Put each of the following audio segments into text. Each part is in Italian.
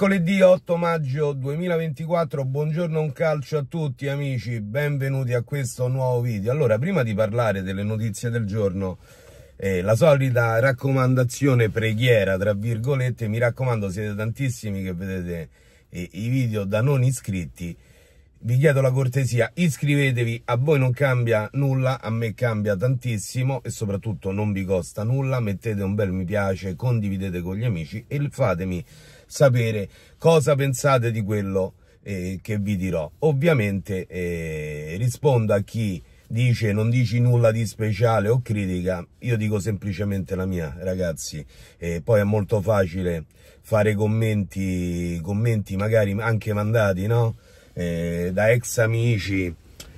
Mercoledì 8 maggio 2024, buongiorno un calcio a tutti amici, benvenuti a questo nuovo video. Allora, prima di parlare delle notizie del giorno, eh, la solita raccomandazione preghiera, tra virgolette, mi raccomando siete tantissimi che vedete eh, i video da non iscritti, vi chiedo la cortesia, iscrivetevi, a voi non cambia nulla, a me cambia tantissimo e soprattutto non vi costa nulla, mettete un bel mi piace, condividete con gli amici e fatemi sapere cosa pensate di quello eh, che vi dirò. Ovviamente eh, rispondo a chi dice non dici nulla di speciale o critica, io dico semplicemente la mia ragazzi, eh, poi è molto facile fare commenti, commenti magari anche mandati, no? eh, da ex amici,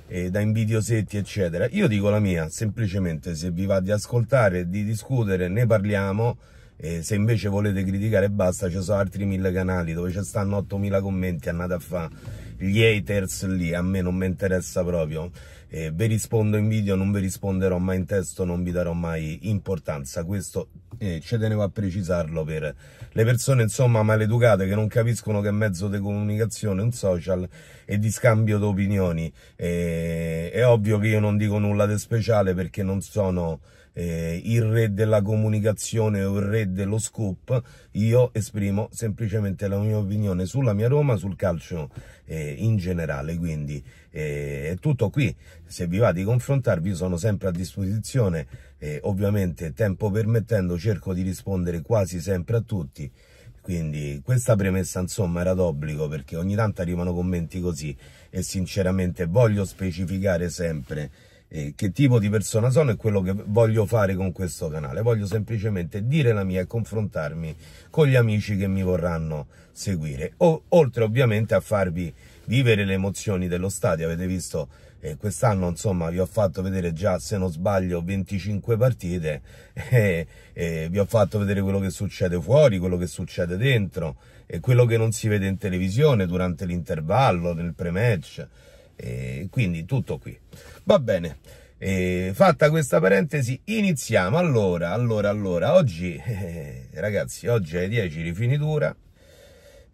eh, da invidiosetti, eccetera. Io dico la mia, semplicemente se vi va di ascoltare, di discutere, ne parliamo, e se invece volete criticare basta, ci sono altri mille canali dove ci stanno 8000 commenti, andate a fare gli haters lì, a me non mi interessa proprio. E vi rispondo in video, non vi risponderò mai in testo, non vi darò mai importanza. Questo eh, ce tenevo a precisarlo per le persone insomma maleducate che non capiscono che è mezzo di comunicazione un social e di scambio d'opinioni. E... È ovvio che io non dico nulla di speciale perché non sono eh, il re della comunicazione o il re dello scoop, io esprimo semplicemente la mia opinione sulla mia Roma, sul calcio eh, in generale, quindi eh, è tutto qui, se vi va di confrontarvi sono sempre a disposizione, eh, ovviamente tempo permettendo cerco di rispondere quasi sempre a tutti, quindi questa premessa insomma era d'obbligo perché ogni tanto arrivano commenti così e sinceramente voglio specificare sempre eh, che tipo di persona sono e quello che voglio fare con questo canale. Voglio semplicemente dire la mia e confrontarmi con gli amici che mi vorranno seguire. O, oltre ovviamente a farvi vivere le emozioni dello stadio, avete visto eh, quest'anno insomma vi ho fatto vedere già se non sbaglio 25 partite e, e eh, eh, vi ho fatto vedere quello che succede fuori, quello che succede dentro e quello che non si vede in televisione durante l'intervallo, nel pre-match e eh, quindi tutto qui. Va bene. E eh, fatta questa parentesi, iniziamo. Allora, allora, allora, oggi, eh, ragazzi, oggi alle 10 rifinitura.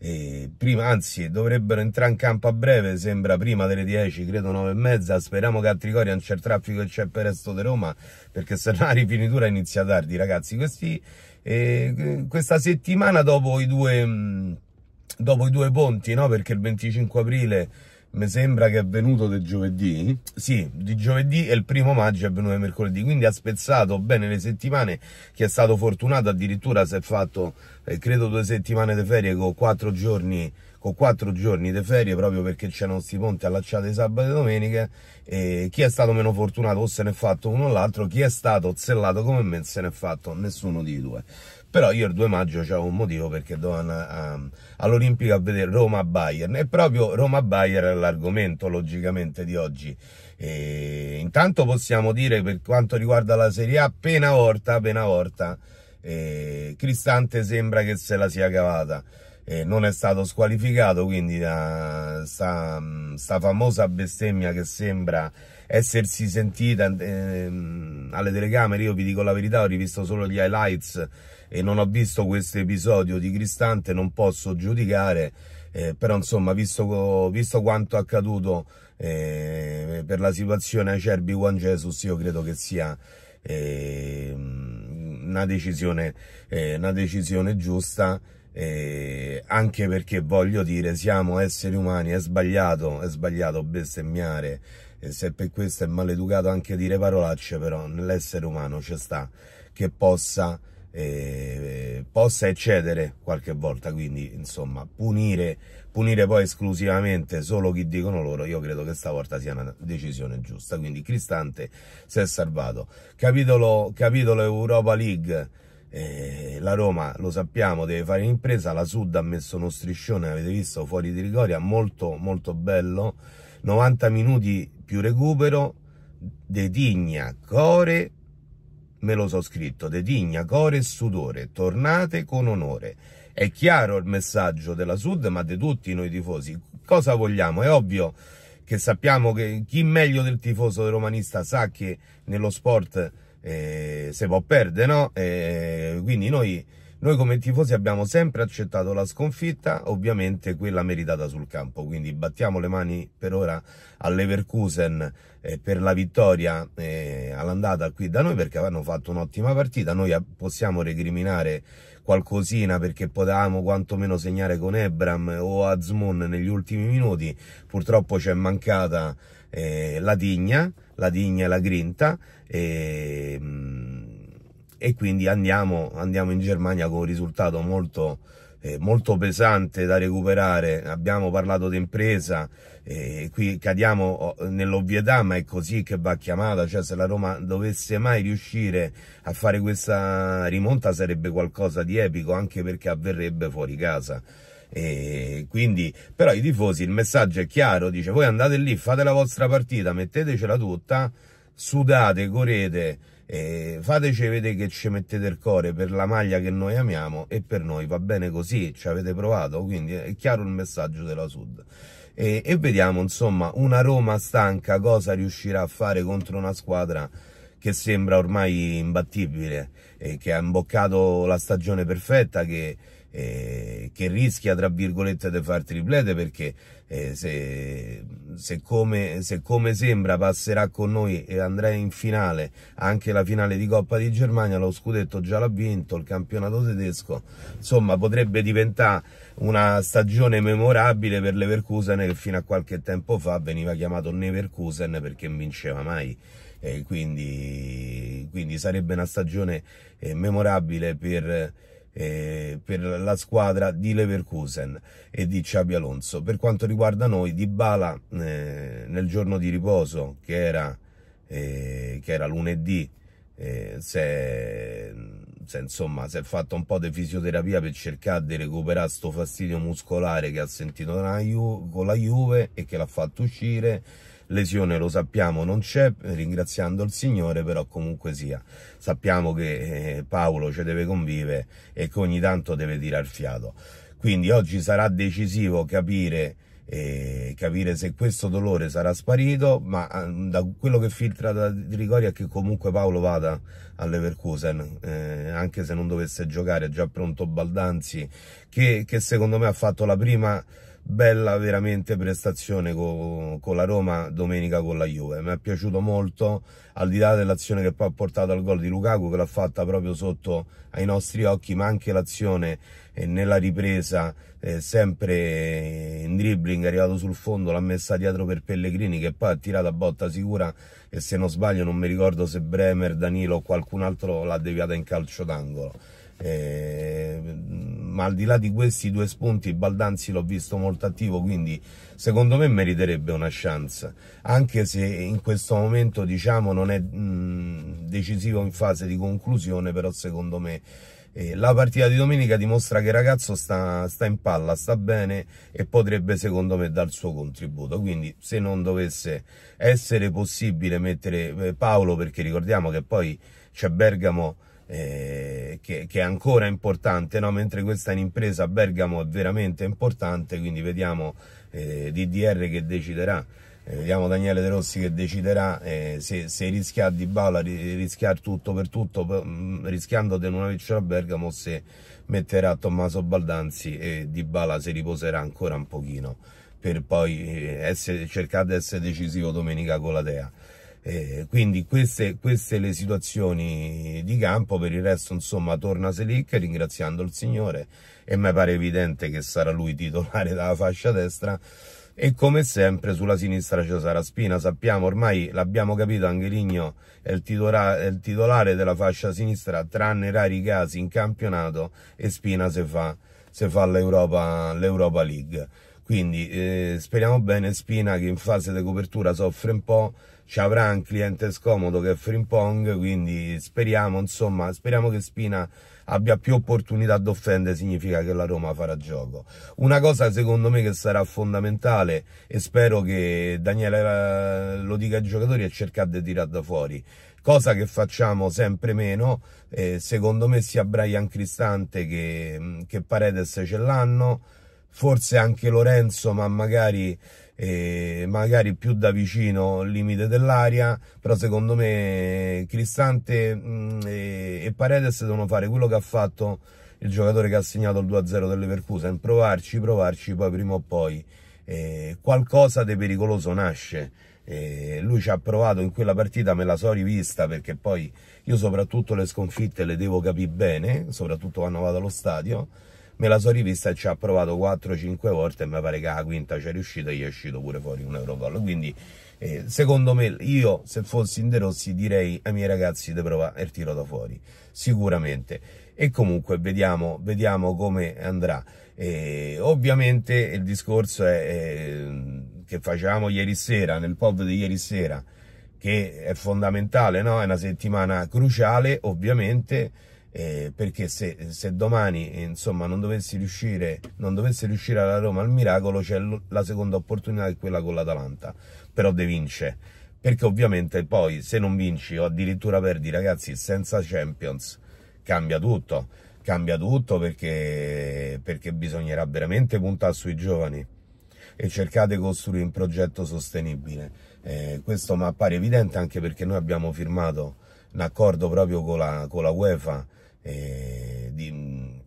E eh, prima, anzi, dovrebbero entrare in campo a breve, sembra prima delle 10, credo 9 e mezza. Speriamo che a Trigoria non c'è il traffico che c'è per il resto di Roma, perché se no la rifinitura inizia tardi, ragazzi. Questi, eh, questa settimana dopo i due, mm, dopo i due ponti, no? Perché il 25 aprile mi sembra che è venuto del giovedì, sì, di giovedì e il primo maggio è venuto mercoledì, quindi ha spezzato bene le settimane, chi è stato fortunato addirittura si è fatto, eh, credo, due settimane di ferie con quattro giorni con quattro giorni di ferie proprio perché c'erano questi ponti allacciati sabato e domenica e chi è stato meno fortunato o se n'è fatto uno o l'altro, chi è stato zellato come me se n'è fatto nessuno di due però io il 2 maggio c'avevo un motivo perché dovevano all'Olimpico a vedere Roma-Bayern e proprio Roma-Bayern è l'argomento logicamente di oggi e intanto possiamo dire per quanto riguarda la Serie A appena orta, appena orta eh, Cristante sembra che se la sia cavata eh, non è stato squalificato quindi da ah, sta, mm, sta famosa bestemmia che sembra essersi sentita eh, alle telecamere io vi dico la verità ho rivisto solo gli highlights e non ho visto questo episodio di Cristante non posso giudicare eh, però insomma visto, visto quanto accaduto eh, per la situazione Acerbi con Jesus io credo che sia eh, una, decisione, eh, una decisione giusta eh, anche perché voglio dire siamo esseri umani è sbagliato, è sbagliato bestemmiare e se per questo è maleducato anche dire parolacce però nell'essere umano ci sta che possa eh, possa eccedere qualche volta, quindi insomma punire, punire poi esclusivamente solo chi dicono loro, io credo che stavolta sia una decisione giusta, quindi Cristante si è salvato. Capitolo, capitolo Europa League, eh, la Roma lo sappiamo deve fare un'impresa, la Sud ha messo uno striscione, avete visto, fuori di Rigoria, molto molto bello, 90 minuti più recupero, Detigna, Core, me lo so scritto, de digna, core e sudore, tornate con onore. È chiaro il messaggio della Sud, ma di tutti noi tifosi. Cosa vogliamo? È ovvio che sappiamo che chi meglio del tifoso del romanista sa che nello sport eh, si può perdere, no? Eh, quindi noi noi come tifosi abbiamo sempre accettato la sconfitta, ovviamente quella meritata sul campo, quindi battiamo le mani per ora all'Everkusen eh, per la vittoria eh, all'andata qui da noi perché hanno fatto un'ottima partita, noi eh, possiamo recriminare qualcosina perché potevamo quantomeno segnare con Ebram o Azmon negli ultimi minuti, purtroppo ci è mancata eh, la Digna, la Digna e la Grinta. E, mm, e quindi andiamo, andiamo in Germania con un risultato molto, eh, molto pesante da recuperare. Abbiamo parlato di impresa, eh, qui cadiamo oh, nell'ovvietà, ma è così che va chiamata. Cioè, se la Roma dovesse mai riuscire a fare questa rimonta sarebbe qualcosa di epico, anche perché avverrebbe fuori casa. E quindi, però, i tifosi il messaggio è chiaro: dice voi andate lì, fate la vostra partita, mettetecela tutta, sudate, correte e fateci vedere che ci mettete il cuore per la maglia che noi amiamo e per noi va bene così, ci avete provato, quindi è chiaro il messaggio della Sud. E, e vediamo insomma una Roma stanca cosa riuscirà a fare contro una squadra che sembra ormai imbattibile, e che ha imboccato la stagione perfetta, che eh, che rischia tra virgolette di far triplete perché eh, se, se, come, se, come, sembra passerà con noi e andrà in finale anche la finale di Coppa di Germania lo scudetto già l'ha vinto il campionato tedesco insomma potrebbe diventare una stagione memorabile per l'Everkusen che fino a qualche tempo fa veniva chiamato Neverkusen perché vinceva mai e quindi, quindi, sarebbe una stagione eh, memorabile per eh, per la squadra di Leverkusen e di Xabi Alonso. Per quanto riguarda noi, Di Bala eh, nel giorno di riposo, che era, eh, che era lunedì, eh, si è, insomma, si è fatto un po' di fisioterapia per cercare di recuperare questo fastidio muscolare che ha sentito con la Juve e che l'ha fatto uscire lesione lo sappiamo non c'è, ringraziando il Signore però comunque sia, sappiamo che eh, Paolo ci deve convivere e che ogni tanto deve tirar fiato. Quindi oggi sarà decisivo capire eh, capire se questo dolore sarà sparito, ma ehm, da quello che filtra da Trigoria è che comunque Paolo vada all'Everkusen, eh, anche se non dovesse giocare, è già pronto Baldanzi, che, che secondo me ha fatto la prima bella veramente prestazione con, con la Roma domenica con la Juve mi è piaciuto molto al di là dell'azione che poi ha portato al gol di Lukaku che l'ha fatta proprio sotto ai nostri occhi ma anche l'azione eh, nella ripresa eh, sempre in dribbling è arrivato sul fondo l'ha messa dietro per Pellegrini che poi ha tirato a botta sicura e se non sbaglio non mi ricordo se Bremer, Danilo o qualcun altro l'ha deviata in calcio d'angolo eh, ma al di là di questi due spunti Baldanzi l'ho visto molto attivo, quindi secondo me meriterebbe una chance, anche se in questo momento diciamo non è mh, mm, decisivo in fase di conclusione, però secondo me eh, la partita di domenica dimostra che il ragazzo sta, sta, in palla, sta bene e potrebbe secondo me dar il suo contributo, quindi se non dovesse essere possibile mettere eh, Paolo, perché ricordiamo che poi c'è Bergamo eh, che, che, è ancora importante, no? mentre questa è un'impresa a Bergamo è veramente importante, quindi vediamo eh, DDR che deciderà. Eh, vediamo Daniele De Rossi che deciderà eh, se, se rischia di balla, rischiare tutto per tutto, mm, rischiando di non avercela a Bergamo, o se metterà Tommaso Baldanzi e Di Bala si riposerà ancora un pochino per poi eh, essere, cercare di essere decisivo domenica con la Dea. Eh, quindi queste, queste le situazioni di campo, per il resto insomma torna Selic ringraziando il Signore e mi pare evidente che sarà lui titolare della fascia destra e come sempre sulla sinistra ci sarà Spina, sappiamo ormai, l'abbiamo capito, Angeligno è il, titolare, è il titolare della fascia sinistra tranne rari casi in campionato e Spina se fa, se fa l'Europa League. Quindi eh, speriamo bene Spina che in fase di copertura soffre un po' ci avrà un cliente scomodo che è Frimpong, quindi speriamo, insomma, speriamo che Spina abbia più opportunità d'offende significa che la Roma farà gioco. Una cosa secondo me che sarà fondamentale e spero che Daniele eh, lo dica ai giocatori è cercare di tirare da fuori cosa che facciamo sempre meno eh, secondo me sia Brian Cristante che, che Paredes ce l'hanno forse anche Lorenzo ma magari eh, magari più da vicino il limite dell'aria, però secondo me Cristante mh, e, e Paredes devono fare quello che ha fatto il giocatore che ha segnato il 2-0 delle dell'Everkusen, provarci, provarci, poi prima o poi eh, qualcosa di pericoloso nasce. Eh, lui ci ha provato in quella partita, me la so rivista perché poi io soprattutto le sconfitte le devo capire bene, soprattutto quando vado allo stadio me la sono rivista e ci ha provato 4-5 volte e mi pare che la quinta ci c'è riuscita e gli è uscito pure fuori un Eurogol quindi eh, secondo me io se fossi in De Rossi direi ai eh, miei ragazzi di provare il tiro da fuori sicuramente e comunque vediamo, vediamo come andrà eh, ovviamente il discorso è, eh, che facciamo ieri sera nel pub di ieri sera che è fondamentale no? è una settimana cruciale ovviamente eh, perché se, se domani insomma, non, dovessi riuscire, non dovesse riuscire alla Roma al miracolo c'è la seconda opportunità che è quella con l'Atalanta, però de vince, perché ovviamente poi se non vinci o addirittura perdi ragazzi senza Champions cambia tutto, cambia tutto perché, perché bisognerà veramente puntare sui giovani e cercate di costruire un progetto sostenibile. Eh, questo mi appare evidente anche perché noi abbiamo firmato un accordo proprio con la, con la UEFA eh, di,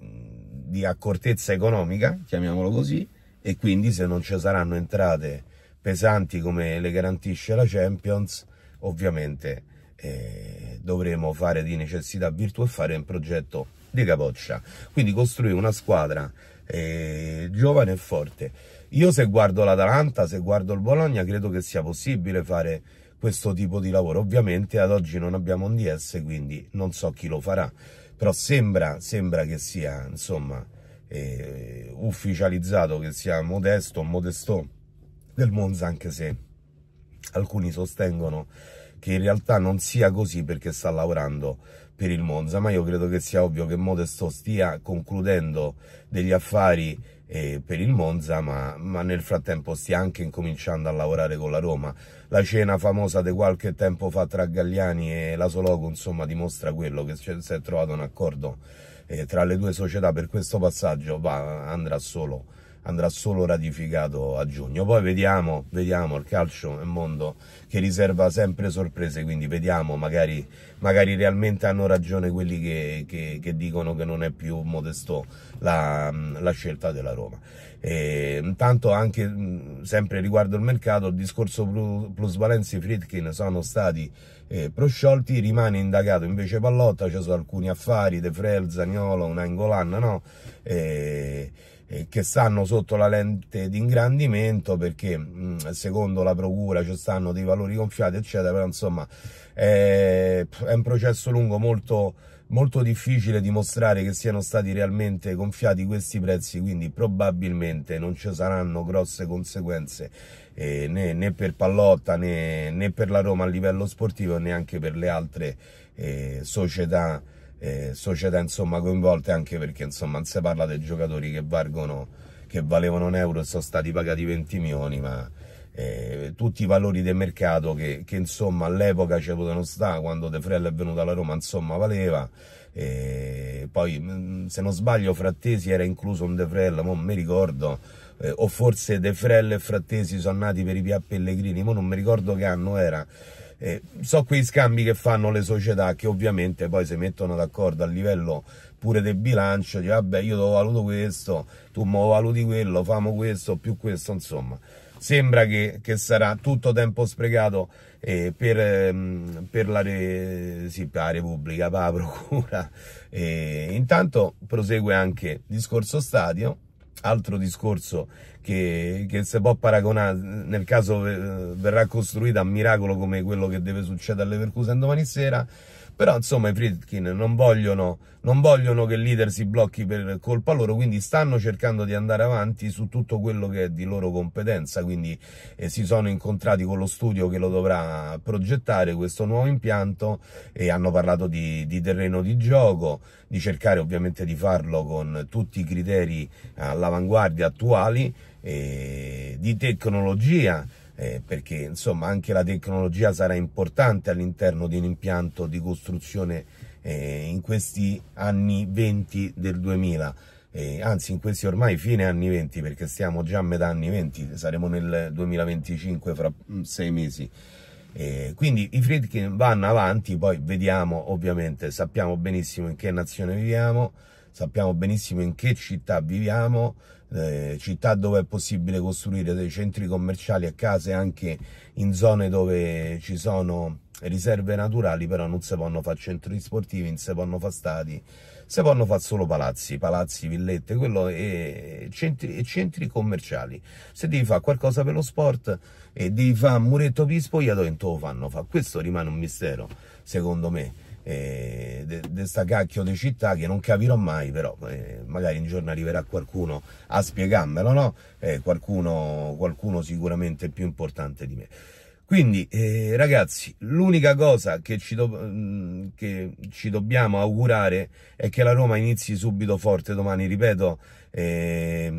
di accortezza economica, chiamiamolo così, e quindi se non ci saranno entrate pesanti come le garantisce la Champions, ovviamente eh, dovremo fare di necessità virtù e fare un progetto di capoccia. Quindi costruire una squadra eh, giovane e forte. Io se guardo l'Atalanta, se guardo il Bologna, credo che sia possibile fare questo tipo di lavoro. Ovviamente ad oggi non abbiamo un DS, quindi non so chi lo farà però sembra, sembra che sia insomma eh, ufficializzato che sia modesto, modesto del Monza anche se alcuni sostengono che in realtà non sia così perché sta lavorando per il Monza ma io credo che sia ovvio che Modesto stia concludendo degli affari eh, per il Monza, ma, ma, nel frattempo stia anche incominciando a lavorare con la Roma. La cena famosa di qualche tempo fa tra Gagliani e la Soloco, insomma, dimostra quello, che si è trovato un accordo eh, tra le due società per questo passaggio, va, andrà solo andrà solo ratificato a giugno. Poi vediamo, vediamo, il calcio è un mondo che riserva sempre sorprese, quindi vediamo, magari, magari realmente hanno ragione quelli che, che, che, dicono che non è più modesto la, la scelta della Roma. E, intanto anche sempre riguardo il mercato, il discorso plusvalenza e Fritkin sono stati eh, prosciolti, rimane indagato invece Pallotta, ci sono alcuni affari, De Frel, Zagnolo, una Ingolanna, no? E, che stanno sotto la lente di ingrandimento perché mm, secondo la procura ci stanno dei valori gonfiati eccetera però insomma è, è un processo lungo molto molto difficile dimostrare che siano stati realmente gonfiati questi prezzi, quindi probabilmente non ci saranno grosse conseguenze eh, né, né, per Pallotta né, né, per la Roma a livello sportivo, neanche per le altre eh, società eh, società insomma, coinvolte anche perché insomma, non si parla dei giocatori che, valgono, che valevano un euro e sono stati pagati 20 milioni ma eh, tutti i valori del mercato che, che all'epoca ci potevano stare quando De Frello è venuto alla Roma insomma valeva e poi mm, se non sbaglio Frattesi era incluso un De Frello non mi ricordo eh, o forse De Frello e Frattesi sono nati per i Pia Pellegrini ma non mi ricordo che anno era eh, so quei scambi che fanno le società che ovviamente poi si mettono d'accordo a livello pure del bilancio, di vabbè io lo valuto questo, tu mo valuti quello, famo questo, più questo, insomma. Sembra che, che sarà tutto tempo sprecato eh, per, ehm, per, la re, sì, la Repubblica, per la Procura. E eh, intanto prosegue anche discorso stadio, altro discorso che, che si può paragonare nel caso eh, verrà costruita a miracolo come quello che deve succedere all'Everkusen domani sera però insomma i Friedkin non vogliono, non vogliono che il leader si blocchi per colpa loro, quindi stanno cercando di andare avanti su tutto quello che è di loro competenza, quindi eh, si sono incontrati con lo studio che lo dovrà progettare questo nuovo impianto e hanno parlato di, di terreno di gioco, di cercare ovviamente di farlo con tutti i criteri all'avanguardia attuali, e eh, di tecnologia, eh, perché insomma anche la tecnologia sarà importante all'interno di un impianto di costruzione eh, in questi anni 20 del 2000. Eh, anzi in questi ormai fine anni 20 perché stiamo già a metà anni 20 saremo nel 2025 fra mm, sei mesi eh, quindi i Friedkin vanno avanti poi vediamo ovviamente sappiamo benissimo in che nazione viviamo sappiamo benissimo in che città viviamo, eh, città dove è possibile costruire dei centri commerciali a case anche in zone dove ci sono riserve naturali, però non si possono fare centri sportivi, non si possono fare stati, si possono fare solo palazzi, palazzi, villette, quello e centri, e centri commerciali. Se devi fare qualcosa per lo sport e devi fare un muretto pispo, gli spogliatoi, non lo fanno fare. Questo rimane un mistero, secondo me eh, de, de sta cacchio di città che non capirò mai però eh, magari un giorno arriverà qualcuno a spiegarmelo no? Eh, qualcuno, qualcuno, sicuramente più importante di me quindi eh, ragazzi l'unica cosa che ci, mm, che ci, dobbiamo augurare è che la Roma inizi subito forte domani ripeto eh,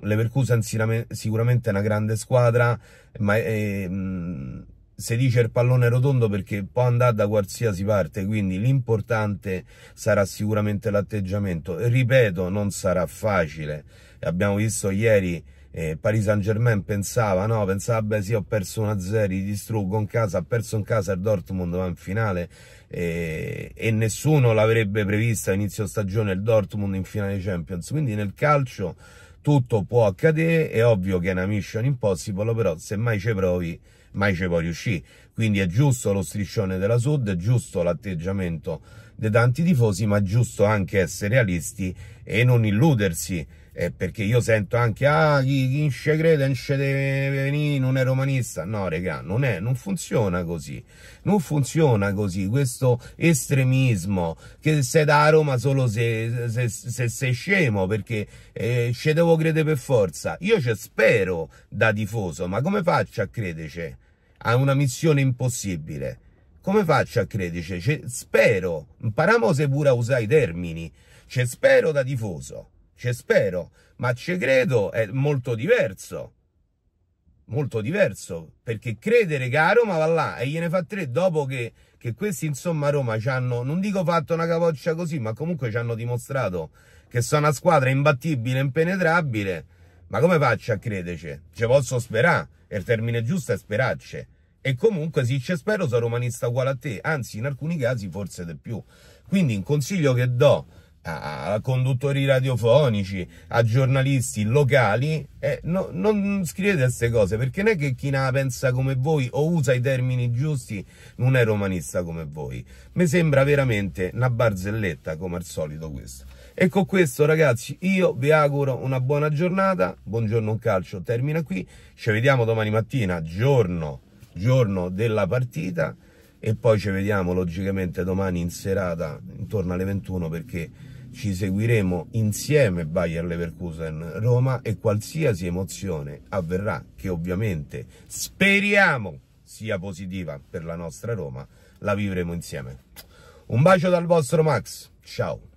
l'Everkusen sicuramente è una grande squadra ma ehm, si dice il pallone rotondo perché può andare da qualsiasi parte, quindi l'importante sarà sicuramente l'atteggiamento. Ripeto, non sarà facile. Abbiamo visto ieri eh, Paris Saint-Germain pensava, no, pensava, beh sì, ho perso 1-0, distruggo in casa, ha perso in casa il Dortmund, va in finale eh, e nessuno l'avrebbe prevista a inizio stagione il Dortmund in finale Champions. Quindi nel calcio tutto può accadere, è ovvio che è una mission impossible, però se mai ci provi mai ci può riuscire. Quindi è giusto lo striscione della Sud, è giusto l'atteggiamento dei tanti tifosi, ma è giusto anche essere realisti e non illudersi. Eh, perché io sento anche, ah, chi, chi ci crede, non ci deve venire, non è romanista. No, regà, non è, non funziona così. Non funziona così, questo estremismo, che sei da Roma solo se, se, se sei scemo, perché eh, ci devo credere per forza. Io ci spero da tifoso, ma come faccio a crederci? a una missione impossibile. Come faccio a crederci? Cioè, spero, impariamo se pure a usare i termini, c'è cioè, spero da tifoso, c'è cioè, spero, ma c'è credo è molto diverso molto diverso perché credere che a Roma va là e gliene fa tre dopo che, che questi insomma a Roma ci hanno non dico fatto una capoccia così ma comunque ci hanno dimostrato che sono una squadra imbattibile impenetrabile ma come faccio a crederci? ci posso sperare e il termine giusto è speracce. E comunque sì, ci spero, sono romanista uguale a te, anzi in alcuni casi forse di più. Quindi un consiglio che do a conduttori radiofonici, a giornalisti locali, eh, no, non scrivete queste cose perché non è che chi ne pensa come voi o usa i termini giusti non è romanista come voi. Mi sembra veramente una barzelletta come al solito questo. E con questo ragazzi io vi auguro una buona giornata, buongiorno un calcio termina qui, ci vediamo domani mattina, giorno, giorno della partita e poi ci vediamo logicamente domani in serata intorno alle 21 perché ci seguiremo insieme Bayer Leverkusen Roma e qualsiasi emozione avverrà che ovviamente speriamo sia positiva per la nostra Roma la vivremo insieme. Un bacio dal vostro Max, ciao!